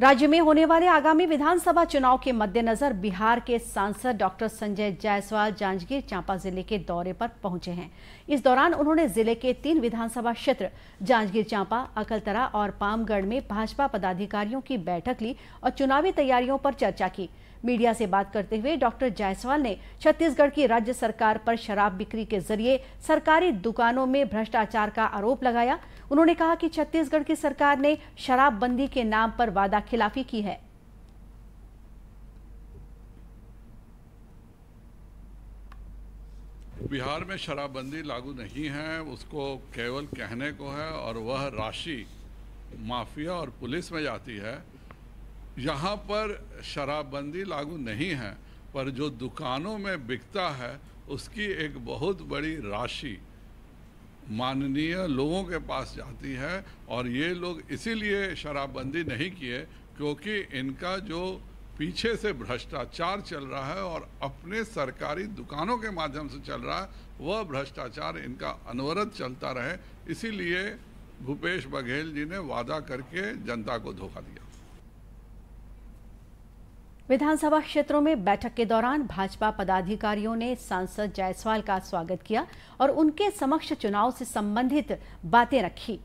राज्य में होने वाले आगामी विधानसभा चुनाव के मद्देनजर बिहार के सांसद डॉक्टर संजय जायसवाल जांजगीर चांपा जिले के दौरे पर पहुंचे हैं इस दौरान उन्होंने जिले के तीन विधानसभा क्षेत्र जांजगीर चांपा अकलतरा और पामगढ़ में भाजपा पदाधिकारियों की बैठक ली और चुनावी तैयारियों पर चर्चा की मीडिया से बात करते हुए डॉक्टर जायसवाल ने छत्तीसगढ़ की राज्य सरकार पर शराब बिक्री के जरिए सरकारी दुकानों में भ्रष्टाचार का आरोप लगाया उन्होंने कहा कि छत्तीसगढ़ की सरकार ने शराबबंदी के नाम पर वादा खिलाफी की है बिहार में शराबबंदी लागू नहीं है उसको केवल कहने को है और वह राशि माफिया और पुलिस में जाती है यहाँ पर शराबबंदी लागू नहीं है पर जो दुकानों में बिकता है उसकी एक बहुत बड़ी राशि माननीय लोगों के पास जाती है और ये लोग इसीलिए शराबबंदी नहीं किए क्योंकि इनका जो पीछे से भ्रष्टाचार चल रहा है और अपने सरकारी दुकानों के माध्यम से चल रहा है वह भ्रष्टाचार इनका अनवरत चलता रहे इसीलिए भूपेश बघेल जी ने वादा करके जनता को धोखा दिया विधानसभा क्षेत्रों में बैठक के दौरान भाजपा पदाधिकारियों ने सांसद जायसवाल का स्वागत किया और उनके समक्ष चुनाव से संबंधित बातें रखी